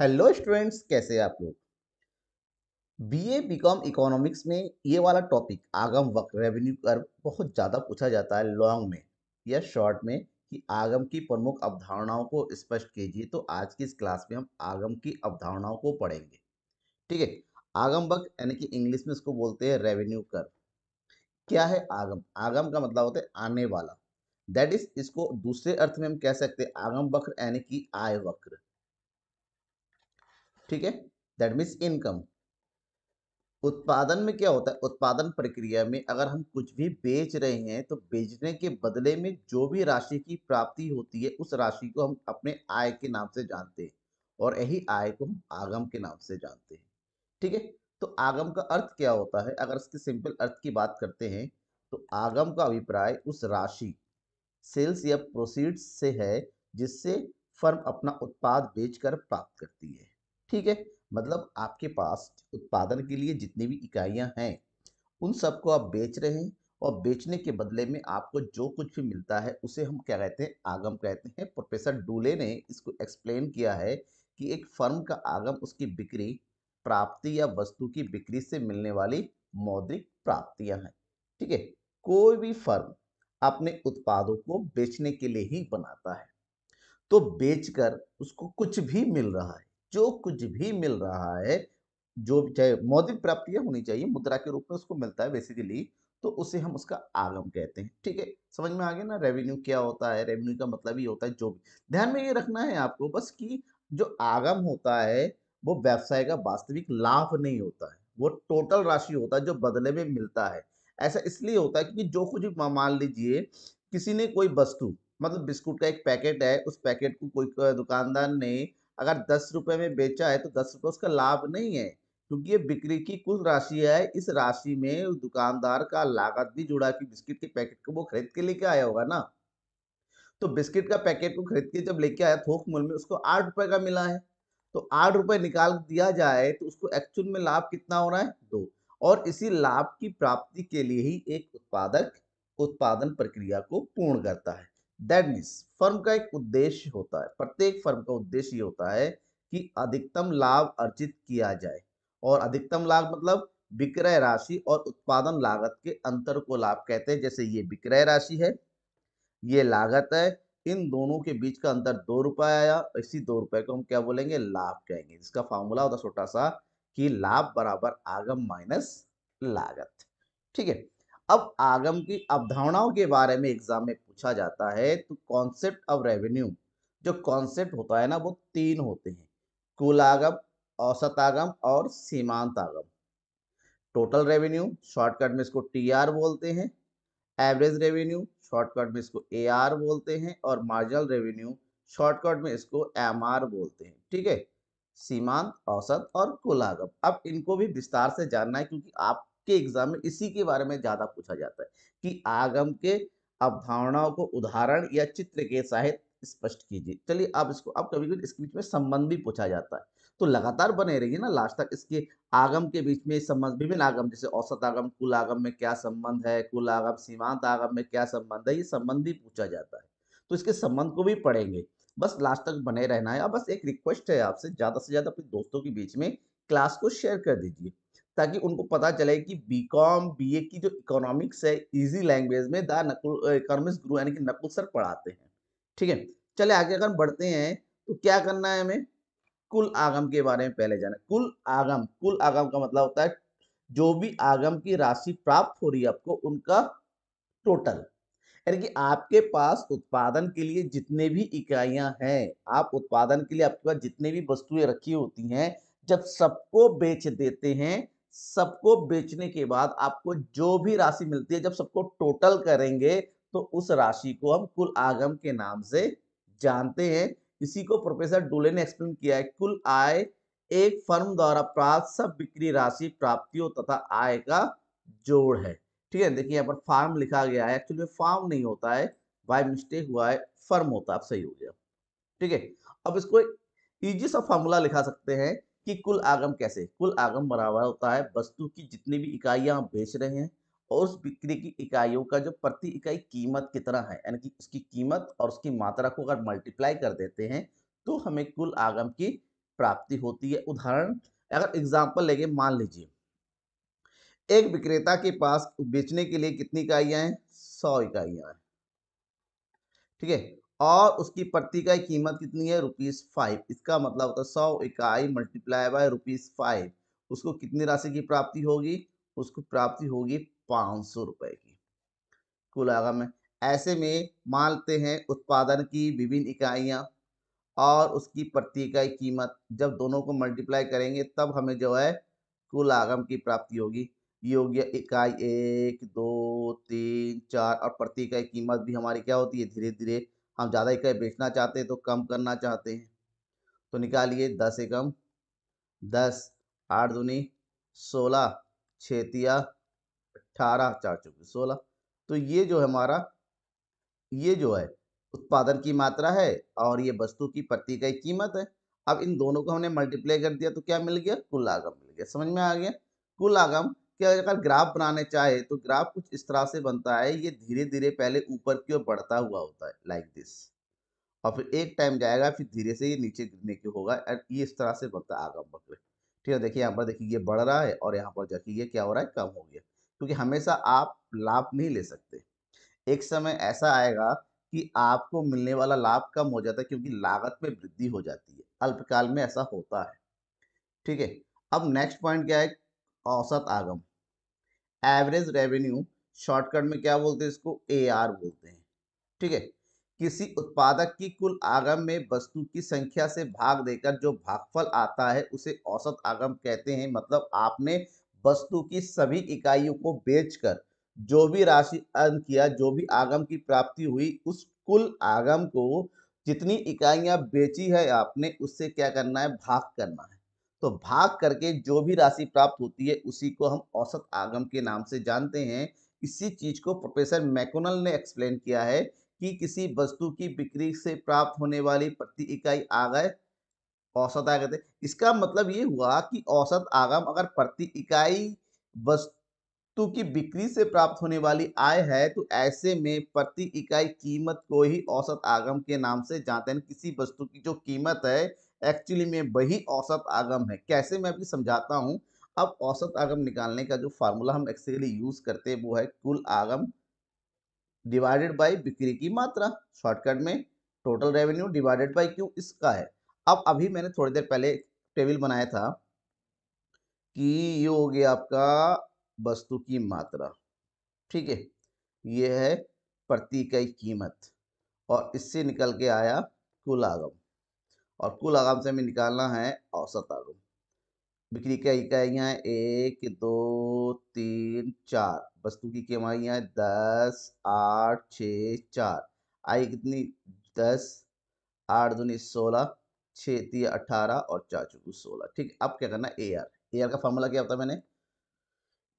hello students कैसे आप लोग बीए बीकॉम इकोनॉमिक्स में ये वाला टॉपिक आगम वक्र रेवेन्यू कर बहुत ज़्यादा पूछा जाता है लॉन्ग में या शॉर्ट में कि आगम की प्रमुख अवधारणाओं को स्पष्ट कीजिए तो आज की इस क्लास में हम आगम की अवधारणाओं को पढ़ेंगे ठीक है आगम वक्र यानी कि इंग्लिश में इसको बोलते हैं रेवेन्यू कर क्या है आगम आगम का मतलब होता है आने वाला दैट इज इसको दूसरे अर्थ में हम कह सकते हैं आगम वक्र यानी कि आय वक्र ठीक है दैट मीन्स इनकम उत्पादन में क्या होता है उत्पादन प्रक्रिया में अगर हम कुछ भी बेच रहे हैं तो बेचने के बदले में जो भी राशि की प्राप्ति होती है उस राशि को हम अपने आय के नाम से जानते हैं और यही आय को हम आगम के नाम से जानते हैं ठीक है तो आगम का अर्थ क्या होता है अगर इसके सिंपल अर्थ की बात करते हैं तो आगम का अभिप्राय उस राशि सेल्स या प्रोसीड्स से है जिससे फर्म अपना उत्पाद बेचकर प्राप्त करती है ठीक है मतलब आपके पास उत्पादन के लिए जितनी भी इकाइयां हैं उन सबको आप बेच रहे हैं और बेचने के बदले में आपको जो कुछ भी मिलता है उसे हम क्या कहते हैं आगम कहते हैं प्रोफेसर डूले ने इसको एक्सप्लेन किया है कि एक फर्म का आगम उसकी बिक्री प्राप्ति या वस्तु की बिक्री से मिलने वाली मौद्रिक प्राप्तियां हैं ठीक है कोई भी फर्म अपने उत्पादों को बेचने के लिए ही बनाता है तो बेचकर उसको कुछ भी मिल रहा है जो कुछ भी मिल रहा है जो चाहे मौद्रिक प्राप्तियां होनी चाहिए मुद्रा के रूप में उसको मिलता है बेसिकली तो उसे हम उसका आगम कहते हैं ठीक है समझ में आ गया ना रेवेन्यू क्या होता है रेवेन्यू का मतलब ये होता है जो भी ध्यान में ये रखना है आपको बस कि जो आगम होता है वो व्यवसाय का वास्तविक लाभ नहीं होता है वो टोटल राशि होता है जो बदले में मिलता है ऐसा इसलिए होता है क्योंकि जो कुछ मान लीजिए किसी ने कोई वस्तु मतलब बिस्कुट का एक पैकेट है उस पैकेट को कोई दुकानदार ने अगर दस रुपये में बेचा है तो दस रुपये उसका लाभ नहीं है क्योंकि ये बिक्री की कुल राशि है इस राशि में दुकानदार का लागत भी जुड़ा कि बिस्किट के पैकेट को वो खरीद के लेके आया होगा ना तो बिस्किट का पैकेट को खरीद के जब लेके आया थोक मूल में उसको आठ रुपए का मिला है तो आठ रुपए निकाल दिया जाए तो उसको एक्चुअल में लाभ कितना हो रहा है दो और इसी लाभ की प्राप्ति के लिए ही एक उत्पादक उत्पादन प्रक्रिया को पूर्ण करता है दैट मीन्स फर्म का एक उद्देश्य होता है प्रत्येक फर्म का उद्देश्य ये होता है कि अधिकतम लाभ अर्जित किया जाए और अधिकतम लाभ मतलब विक्रय राशि और उत्पादन लागत के अंतर को लाभ कहते हैं जैसे ये विक्रय राशि है ये लागत है इन दोनों के बीच का अंतर दो रुपए आया इसी दो रुपए को हम क्या बोलेंगे लाभ कहेंगे इसका फॉर्मूला होता छोटा सा कि लाभ बराबर आगम माइनस लागत ठीक है अब आगम की अवधारणाओं के बारे में एग्जाम में पूछा जाता है तो कॉन्सेप्ट ऑफ रेवेन्यू जो कॉन्सेप्ट होता है ना वो तीन होते हैं कुल आगम औसत आगम और सीमांत आगम टोटल रेवेन्यू शॉर्टकट में इसको टी आर बोलते हैं एवरेज रेवेन्यू शॉर्टकट में इसको ए आर बोलते हैं और मार्जिनल रेवेन्यू शॉर्टकट में इसको एम आर बोलते हैं ठीक है सीमांत औसत और कुल आगम अब इनको भी विस्तार से जानना है क्योंकि आपके एग्जाम में इसी के बारे में ज़्यादा पूछा जाता है कि आगम के अवधारणाओं को उदाहरण या चित्र के साहित्य स्पष्ट कीजिए चलिए आप इसको आप कभी कभी इसके बीच में संबंध भी पूछा जाता है तो लगातार बने रहिए ना लास्ट तक इसके आगम के बीच में संबंध विभिन्न आगम जैसे औसत आगम कुल आगम में क्या संबंध है कुल आगम सीमांत आगम में क्या संबंध है ये संबंध भी पूछा जाता है तो इसके संबंध को भी पढ़ेंगे बस लास्ट तक बने रहना है और बस एक रिक्वेस्ट है आपसे ज़्यादा से ज़्यादा अपने दोस्तों के बीच में क्लास को शेयर कर दीजिए ताकि उनको पता चले कि बी कॉम बी ए की जो इकोनॉमिक्स है इजी लैंग्वेज में द नकुल इकोनॉमिक्स गुरु यानी कि नकुल सर पढ़ाते हैं ठीक है चले आगे अगर बढ़ते हैं तो क्या करना है हमें कुल आगम के बारे में पहले जाना कुल आगम कुल आगम का मतलब होता है जो भी आगम की राशि प्राप्त हो रही है आपको उनका टोटल यानी कि आपके पास उत्पादन के लिए जितने भी इकाइयां हैं आप उत्पादन के लिए आपके पास जितने भी वस्तुएं रखी होती हैं जब सबको बेच देते हैं सबको बेचने के बाद आपको जो भी राशि मिलती है जब सबको टोटल करेंगे तो उस राशि को हम कुल आगम के नाम से जानते हैं इसी को प्रोफेसर डोले ने एक्सप्लेन किया है कुल आय एक फर्म द्वारा प्राप्त सब बिक्री राशि प्राप्तियों तथा आय का जोड़ है ठीक है देखिए यहाँ पर फार्म लिखा गया है एक्चुअली में फार्म नहीं होता है बाय मिस्टेक हुआ है फर्म होता है सही हो गया ठीक है अब इसको ईजी सा फार्मूला लिखा सकते हैं कि कुल आगम कैसे कुल आगम बराबर होता है वस्तु की जितनी भी इकाइयां आप बेच रहे हैं और उस बिक्री की इकाइयों का जो प्रति इकाई कीमत कितना है यानी कि उसकी कीमत और उसकी मात्रा को अगर मल्टीप्लाई कर देते हैं तो हमें कुल आगम की प्राप्ति होती है उदाहरण अगर एग्जाम्पल लेंगे मान लीजिए एक विक्रेता के पास बेचने के लिए कितनी इकाइयां हैं सौ इकाइयां हैं ठीक है और उसकी प्रति का कीमत कितनी है रुपीज़ फाइव इसका मतलब होता है सौ इकाई मल्टीप्लाई बाय रुपीज़ फाइव उसको कितनी राशि की प्राप्ति होगी उसको प्राप्ति होगी पाँच सौ रुपये की कुल आगम में ऐसे में मानते हैं उत्पादन की विभिन्न इकाइयां और उसकी प्रति का कीमत जब दोनों को मल्टीप्लाई करेंगे तब हमें जो है कुल आगम की प्राप्ति होगी योग्य इकाई एक दो तीन चार और प्रति का कीमत भी हमारी क्या होती है धीरे धीरे हम ज़्यादा इकाई बेचना चाहते हैं तो कम करना चाहते हैं तो निकालिए दस एकम दस आठ दूनी सोलह छतिया अठारह चार चौबीस सोलह तो ये जो है हमारा ये जो है उत्पादन की मात्रा है और ये वस्तु की प्रति का कीमत है अब इन दोनों को हमने मल्टीप्लाई कर दिया तो क्या मिल गया कुल आगम मिल गया समझ में आ गया कुल आगम कि अगर ग्राफ बनाने चाहे तो ग्राफ कुछ इस तरह से बनता है ये धीरे धीरे पहले ऊपर की ओर बढ़ता हुआ होता है लाइक दिस और फिर एक टाइम जाएगा फिर धीरे से ये नीचे गिरने के होगा ये इस तरह से बनता है आगम बकरे ठीक है देखिए यहाँ पर देखिए ये बढ़ रहा है और यहाँ पर देखिए क्या हो रहा है कम हो गया क्योंकि हमेशा आप लाभ नहीं ले सकते एक समय ऐसा आएगा कि आपको मिलने वाला लाभ कम हो जाता है क्योंकि लागत में वृद्धि हो जाती है अल्पकाल में ऐसा होता है ठीक है अब नेक्स्ट पॉइंट क्या है औसत आगम एवरेज रेवेन्यू शॉर्टकट में क्या बोलते हैं इसको ए आर बोलते हैं ठीक है किसी उत्पादक की कुल आगम में वस्तु की संख्या से भाग देकर जो भागफल आता है उसे औसत आगम कहते हैं मतलब आपने वस्तु की सभी इकाइयों को बेचकर जो भी राशि अर्न किया जो भी आगम की प्राप्ति हुई उस कुल आगम को जितनी इकाइयां बेची है आपने उससे क्या करना है भाग करना है तो भाग करके जो भी राशि प्राप्त होती है उसी को हम औसत आगम के नाम से जानते हैं इसी चीज़ को प्रोफेसर मैकोनल ने एक्सप्लेन किया है कि किसी वस्तु की बिक्री से प्राप्त होने वाली प्रति इकाई आगे औसत आय कहते इसका मतलब ये हुआ कि औसत आगम अगर प्रति इकाई वस्तु की बिक्री से प्राप्त होने वाली आय है तो ऐसे में प्रति इकाई कीमत को ही औसत आगम के नाम से जानते हैं किसी वस्तु की जो कीमत है एक्चुअली में वही औसत आगम है कैसे मैं अभी समझाता हूँ अब औसत आगम निकालने का जो फार्मूला हम एक्चुअली यूज़ करते हैं वो है कुल आगम डिवाइडेड बाई बिक्री की मात्रा शॉर्टकट में total revenue divided by Q इसका है अब अभी मैंने थोड़ी देर पहले टेबल बनाया था कि ये हो गया आपका वस्तु की मात्रा ठीक है ये है प्रति इकाई कीमत और इससे निकल के आया कुल आगम और कुल आगाम से हमें निकालना है औसत आगम बिक्री की इकाइयाँ हैं एक दो तीन चार वस्तु की इकाइयाँ हैं दस आठ छ चार आई कितनी दस आठ दूनी सोलह छः तीन अट्ठारह और चार चौकू सोलह ठीक अब क्या करना ए आर ए आर का फॉर्मूला क्या होता है मैंने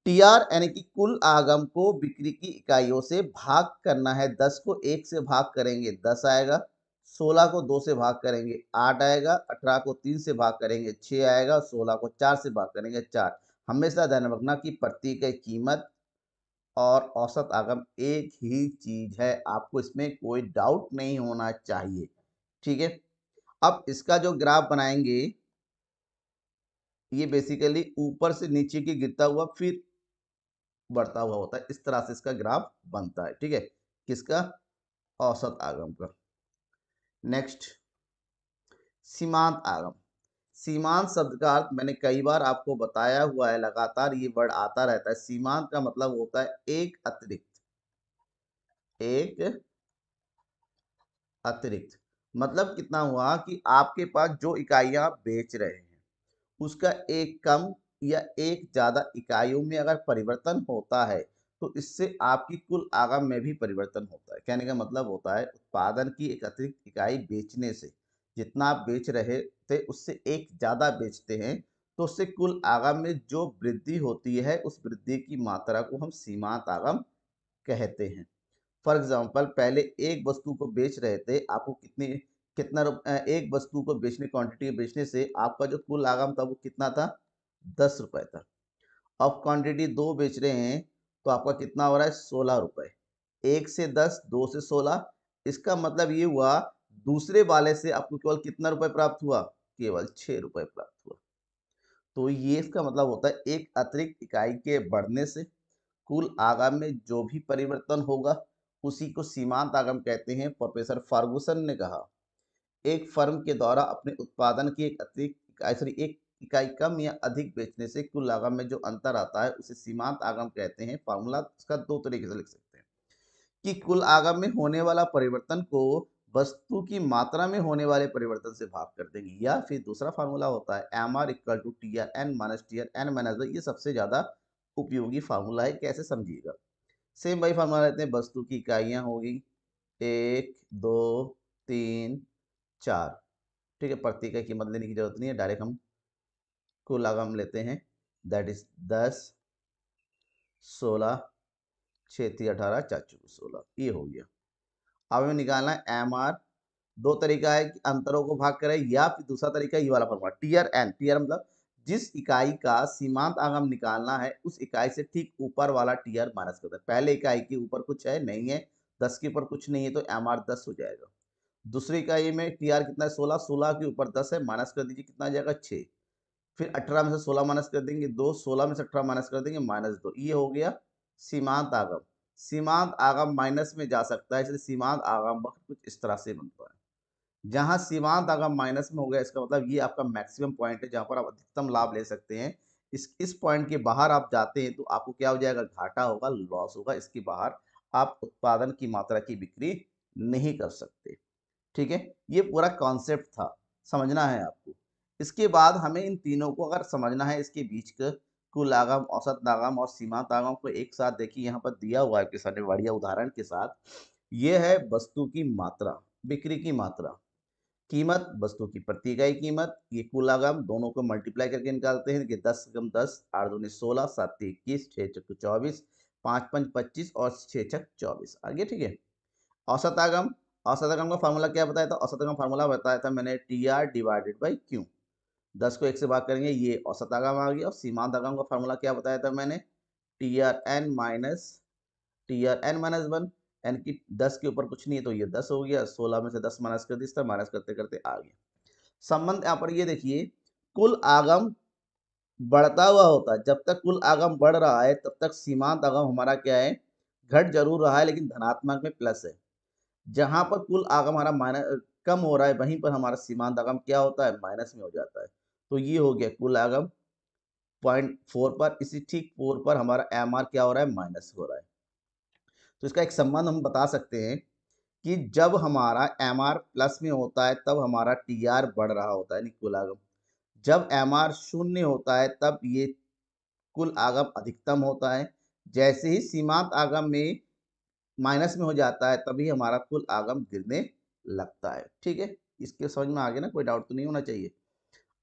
टी आर यानी कि कुल आगम को बिक्री की इकाइयों से भाग करना है दस को एक से भाग करेंगे दस आएगा सोलह को दो से भाग करेंगे आठ आएगा अठारह को तीन से भाग करेंगे छः आएगा सोलह को चार से भाग करेंगे चार हमेशा ध्यान रखना कि प्रति की कीमत और औसत आगम एक ही चीज है आपको इसमें कोई डाउट नहीं होना चाहिए ठीक है अब इसका जो ग्राफ बनाएंगे ये बेसिकली ऊपर से नीचे की गिरता हुआ फिर बढ़ता हुआ होता है इस तरह से इसका ग्राफ बनता है ठीक है किसका औसत आगम का नेक्स्ट सीमांत आगम सीमांत शब्द का अर्थ मैंने कई बार आपको बताया हुआ है लगातार ये वर्ड आता रहता है सीमांत का मतलब होता है एक अतिरिक्त एक अतिरिक्त मतलब कितना हुआ कि आपके पास जो इकाइयां आप बेच रहे हैं उसका एक कम या एक ज्यादा इकाइयों में अगर परिवर्तन होता है तो इससे आपकी कुल आगम में भी परिवर्तन होता है कहने का मतलब होता है उत्पादन की एक अतिरिक्त इकाई बेचने से जितना आप बेच रहे थे उससे एक ज़्यादा बेचते हैं तो उससे कुल आगम में जो वृद्धि होती है उस वृद्धि की मात्रा को हम सीमांत आगम कहते हैं फॉर एग्जाम्पल पहले एक वस्तु को बेच रहे थे आपको कितने कितना एक वस्तु को बेचने क्वांटिटी बेचने से आपका जो कुल आगम था वो कितना था दस रुपए था अब क्वांटिटी दो बेच रहे हैं तो आपका कितना हो रहा है सोलह रुपये एक से दस दो से सोलह इसका मतलब ये हुआ दूसरे वाले से आपको केवल कितना रुपए प्राप्त हुआ केवल छः रुपए प्राप्त हुआ तो ये इसका मतलब होता है एक अतिरिक्त इकाई के बढ़ने से कुल आगम में जो भी परिवर्तन होगा उसी को सीमांत आगम कहते हैं प्रोफेसर फार्गूसन ने कहा एक फर्म के द्वारा अपने उत्पादन की एक अतिरिक्त इकाई सॉरी एक इकाई कम या अधिक बेचने से कुल आगम में जो अंतर आता है उसे सीमांत आगम कहते हैं फार्मूला उसका दो तरीके से लिख सकते हैं कि कुल आगम में होने वाला परिवर्तन को वस्तु की मात्रा में होने वाले परिवर्तन से भाग कर देंगे या फिर दूसरा फार्मूला होता है M R equal to T R N minus T R N minus ये सबसे ज़्यादा उपयोगी फार्मूला है कैसे समझिएगा सेम वही फार्मूला रहते हैं वस्तु की इकाइयाँ होगी एक दो तीन चार ठीक है प्रत्येक की कीमत लेने की जरूरत नहीं है डायरेक्ट हम को लगाम लेते हैं दैट इज दस सोलह छेती अठारह चार चौक सोलह ये हो गया अब हमें निकालना है एम आर दो तरीका है कि अंतरों को भाग करें या फिर दूसरा तरीका ये वाला formula T R N T R मतलब जिस इकाई का सीमांत आगम निकालना है उस इकाई से ठीक ऊपर वाला टी आर माइनस करता है पहले इकाई के ऊपर कुछ है नहीं है दस के ऊपर कुछ नहीं है तो एम आर दस हो जाएगा दूसरी इकाई में टी आर कितना है सोलह सोलह के ऊपर दस है माइनस कर दीजिए कितना जाएगा छः फिर अठारह में से सोलह माइनस कर देंगे दो सोलह में से अठारह माइनस कर देंगे माइनस दो ये हो गया सीमांत आगम सीमांत आगम माइनस में जा सकता है इसलिए सीमांत आगम वक्त कुछ इस तरह से बनता है जहां सीमांत आगम माइनस में हो गया इसका मतलब ये आपका मैक्सिमम पॉइंट है जहां पर आप अधिकतम लाभ ले सकते हैं इस इस पॉइंट के बाहर आप जाते हैं तो आपको क्या हो जाएगा घाटा होगा लॉस होगा इसके बाहर आप उत्पादन की मात्रा की बिक्री नहीं कर सकते ठीक है ये पूरा कॉन्सेप्ट था समझना है आपको इसके बाद हमें इन तीनों को अगर समझना है इसके बीच के कुल आगम औसत नागम और सीमांत आगम को एक साथ देखिए यहाँ पर दिया हुआ है किसान ने बढ़िया उदाहरण के साथ ये है वस्तु की मात्रा बिक्री की मात्रा कीमत वस्तु की प्रति इकाई कीमत ये कुल आगम दोनों को मल्टीप्लाई करके निकालते हैं कि दस कम दस आठ दो सोलह सात इक्कीस छः छक चौबीस पाँच पंच पच्चीस और छः छक चौबीस आगे ठीक है औसत आगम औसत आगम का फार्मूला क्या बताया था औसत आगम फार्मूला बताया था मैंने T R divided by Q दस को एक से भाग करेंगे ये औसत आगम आ गया और सीमांत आगम का फॉर्मूला क्या बताया था मैंने T R N minus T R N minus one N की दस के ऊपर कुछ नहीं है तो ये दस हो गया सोलह में से दस माइनस कर दिया माइनस करते करते आ गया संबंध यहाँ पर ये देखिए कुल आगम बढ़ता हुआ होता है जब तक कुल आगम बढ़ रहा है तब तक सीमांत आगम हमारा क्या है घट जरूर रहा है लेकिन धनात्मक में प्लस है जहाँ पर कुल आगम हमारा माइनस कम हो रहा है वहीं पर हमारा सीमांत आगम क्या होता है माइनस में हो जाता है तो ये हो गया कुल आगम पॉइंट फोर पर इसी ठीक फोर पर हमारा एम आर क्या हो रहा है माइनस हो रहा है तो इसका एक संबंध हम बता सकते हैं कि जब हमारा एम आर प्लस में होता है तब हमारा टी आर बढ़ रहा होता है यानी कुल आगम जब एम आर शून्य होता है तब ये कुल आगम अधिकतम होता है जैसे ही सीमांत आगम में माइनस में हो जाता है तभी हमारा कुल आगम गिरने लगता है ठीक है इसके समझ में आगे ना कोई डाउट तो नहीं होना चाहिए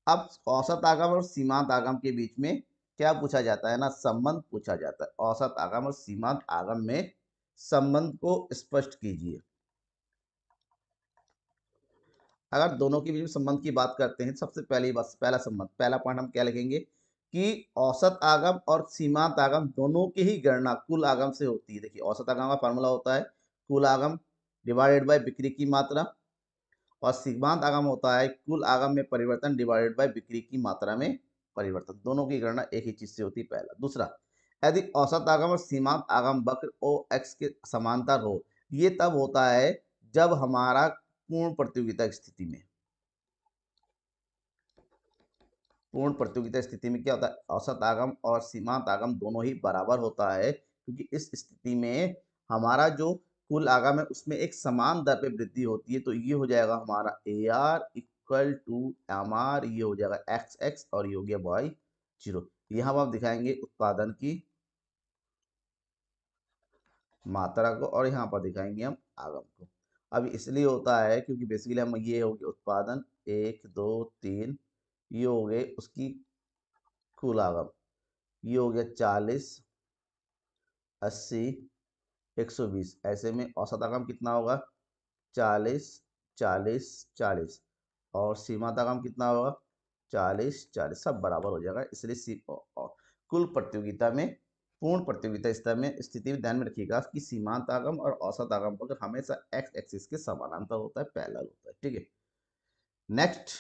अब औसत आगम और सीमांत आगम के बीच में क्या पूछा जाता है ना संबंध पूछा जाता है औसत आगम और सीमांत आगम में संबंध को स्पष्ट कीजिए अगर दोनों के बीच में संबंध की बात करते हैं सबसे पहली बात पहला संबंध पहला पॉइंट हम क्या लिखेंगे कि औसत आगम और सीमांत आगम दोनों की ही गणना कुल आगम से होती है देखिए औसत आगम का फॉर्मूला होता है कुल आगम डिवाइडेड बाय बिक्री की मात्रा और सिग्मांत आगम होता है कुल आगम में परिवर्तन डिवाइडेड बाय बिक्री की मात्रा में परिवर्तन दोनों की गणना एक ही चीज से होती है पहला दूसरा यदि औसत आगम और सीमांत आगम वक्र ओ एक्स के समानता हो ये तब होता है जब हमारा पूर्ण प्रतियोगिता स्थिति में पूर्ण प्रतियोगिता स्थिति में क्या होता है औसत आगम और सीमांत आगम दोनों ही बराबर होता है क्योंकि इस स्थिति में हमारा जो कुल आगा में उसमें एक समान दर पे वृद्धि होती है तो ये हो जाएगा हमारा A R equal to M R ये हो जाएगा एक्स एक्स और ये हो गया वाई जीरो ये आप दिखाएंगे उत्पादन की मात्रा को और यहाँ पर दिखाएंगे हम आगम को अब इसलिए होता है क्योंकि बेसिकली हम ये हो गए उत्पादन एक दो तीन ये हो गए उसकी कुल आगम ये हो गया चालीस अस्सी एक सौ बीस ऐसे में औसतागम कितना होगा चालीस चालीस चालीस और सीमातागम कितना होगा चालीस चालीस सब बराबर हो जाएगा इसलिए कुल प्रतियोगिता में पूर्ण प्रतियोगिता स्तर में स्थिति ध्यान में रखिएगा कि सीमांत आगम और औसत आगम पर हमेशा एक्स एक्सिस के समानांतर होता है पैरेलल होता है ठीक है नेक्स्ट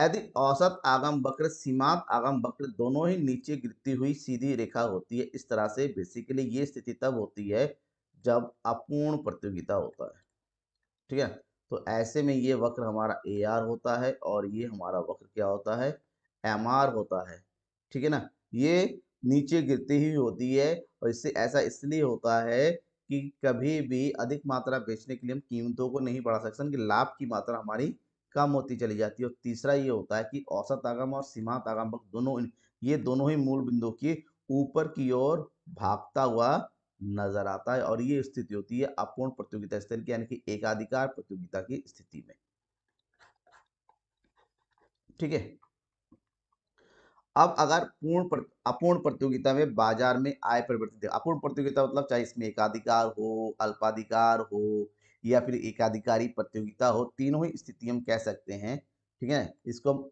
यदि औसत आगम वक्र सीमांत आगम वक्र दोनों ही नीचे गिरती हुई सीधी रेखा होती है इस तरह से बेसिकली ये स्थिति तब होती है जब अपूर्ण प्रतियोगिता होता है ठीक है तो ऐसे में ये वक्र हमारा ए आर होता है और ये हमारा वक्र क्या होता है एम आर होता है ठीक है ना ये नीचे गिरती ही होती है और इससे ऐसा इसलिए होता है कि कभी भी अधिक मात्रा बेचने के लिए हम कीमतों को नहीं बढ़ा सकते लाभ की मात्रा हमारी कम होती चली जाती है और तीसरा ये होता है कि औसत आगम और सीमांत आगम वक्त दोनों ये दोनों ही मूल बिंदु के ऊपर की ओर भागता हुआ नजर आता है और ये स्थिति होती है अपूर्ण प्रतियोगिता स्तर की यानी कि एकाधिकार प्रतियोगिता की स्थिति में ठीक है अब अगर पूर्ण अपूर्ण प्रतियोगिता में बाजार में आय परिवर्तित अपूर्ण प्रतियोगिता मतलब चाहे इसमें एकाधिकार हो अल्पाधिकार हो या फिर एकाधिकारी प्रतियोगिता हो तीनों ही स्थिति हम कह सकते हैं ठीक है इसको हम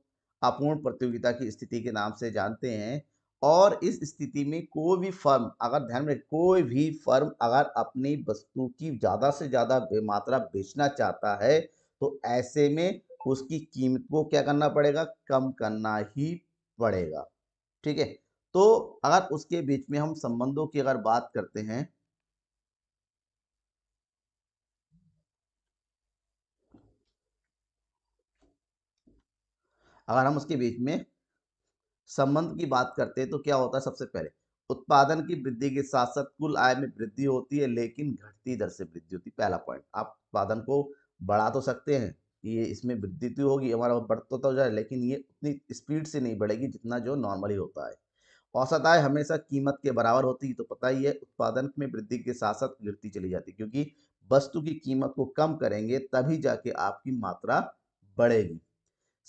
अपूर्ण प्रतियोगिता की स्थिति के नाम से जानते हैं और इस स्थिति में कोई भी फर्म अगर ध्यान में कोई भी फर्म अगर अपनी वस्तु की ज़्यादा से ज़्यादा मात्रा बेचना चाहता है तो ऐसे में उसकी कीमत को क्या करना पड़ेगा कम करना ही पड़ेगा ठीक है तो अगर उसके बीच में हम संबंधों की अगर बात करते हैं अगर हम उसके बीच में संबंध की बात करते हैं तो क्या होता है सबसे पहले उत्पादन की वृद्धि के साथ साथ कुल आय में वृद्धि होती है लेकिन घटती दर से वृद्धि होती है पहला पॉइंट आप उत्पादन को बढ़ा तो सकते हैं ये इसमें वृद्धि तो होगी हमारा बढ़ता तो जाए लेकिन ये उतनी स्पीड से नहीं बढ़ेगी जितना जो नॉर्मली होता है औसत आय हमेशा कीमत के बराबर होती है तो पता ही है उत्पादन में वृद्धि के साथ साथ गिरती चली जाती है क्योंकि वस्तु की कीमत को कम करेंगे तभी जाके आपकी मात्रा बढ़ेगी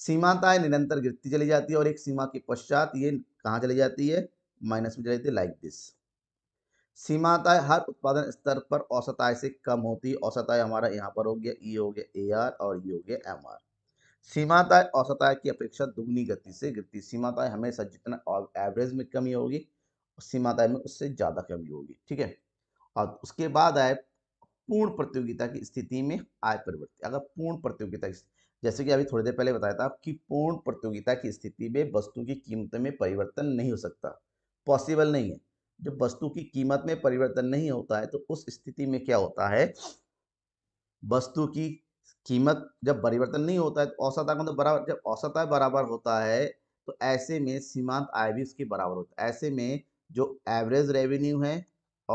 सीमांताएं निरंतर गिरती चली जाती है और एक सीमा के पश्चात ये कहाँ चली जाती है माइनस में चली जाती है लाइक दिस सीमांताएं हर उत्पादन स्तर पर औसत आय से कम होती है औसत आय हमारा यहाँ पर हो गया ई हो गया ए आर और ये हो गया एम आर सीमांताएं औसत आय की अपेक्षा दुगनी गति से गिरती सीमांताएं हमेशा जितना एवरेज में कमी होगी सीमाता में उससे ज़्यादा कमी होगी ठीक है और उसके बाद आए पूर्ण प्रतियोगिता की स्थिति में आय परिवर्तित अगर पूर्ण प्रतियोगिता की जैसे कि अभी थोड़ी देर पहले बताया था कि पूर्ण प्रतियोगिता की स्थिति में वस्तु की कीमत में परिवर्तन नहीं हो सकता पॉसिबल नहीं है जब वस्तु की कीमत में परिवर्तन नहीं होता है तो उस स्थिति में क्या होता है वस्तु की कीमत जब परिवर्तन नहीं होता है तो औसत आगम मतलब तो बराबर जब औसत आय बराबर होता है तो ऐसे में सीमांत आय भी उसके बराबर होता है ऐसे में जो एवरेज रेवेन्यू है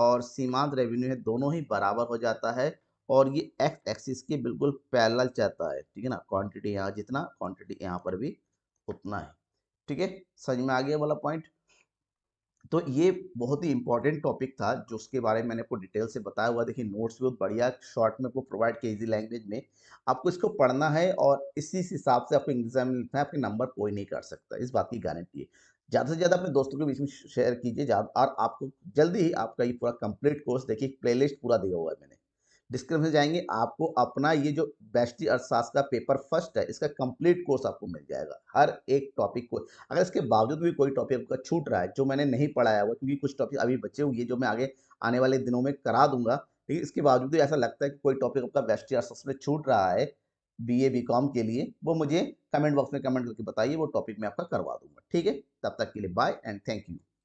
और सीमांत रेवेन्यू है दोनों ही बराबर हो जाता है और ये एक्स एक्सिस के बिल्कुल पैरल चाहता है ठीक है ना क्वांटिटी यहाँ जितना क्वांटिटी यहाँ पर भी उतना है ठीक है समझ में आ गया वाला पॉइंट तो ये बहुत ही इंपॉर्टेंट टॉपिक था जो उसके बारे में मैंने आपको डिटेल से बताया हुआ देखिए नोट्स बहुत बढ़िया शॉर्ट में आपको प्रोवाइड किया इजी लैंग्वेज में आपको इसको पढ़ना है और इसी हिसाब से आपको एग्जाम में लिखना है आपके नंबर कोई नहीं कर सकता इस बात की गारंटी है ज़्यादा से ज़्यादा अपने दोस्तों के बीच में शेयर कीजिए और आपको जल्दी ही आपका ये पूरा कंप्लीट कोर्स देखिए प्ले पूरा दिया हुआ है मैंने डिस्क्रिप्शन जाएंगे आपको अपना ये जो बैस्टी अर्थशास्त्र का पेपर फर्स्ट है इसका कंप्लीट कोर्स आपको मिल जाएगा हर एक टॉपिक को अगर इसके बावजूद भी कोई टॉपिक आपका छूट रहा है जो मैंने नहीं पढ़ाया हुआ क्योंकि कुछ टॉपिक अभी बचे हुए जो मैं आगे आने वाले दिनों में करा दूंगा लेकिन इसके बावजूद भी ऐसा लगता है कि कोई टॉपिक आपका बैष्टी अर्थशास्त्र में छूट रहा है बी ए बी कॉम के लिए वो मुझे कमेंट बॉक्स में कमेंट करके बताइए वो टॉपिक मैं आपका करवा दूंगा ठीक है तब तक के लिए बाय एंड थैंक यू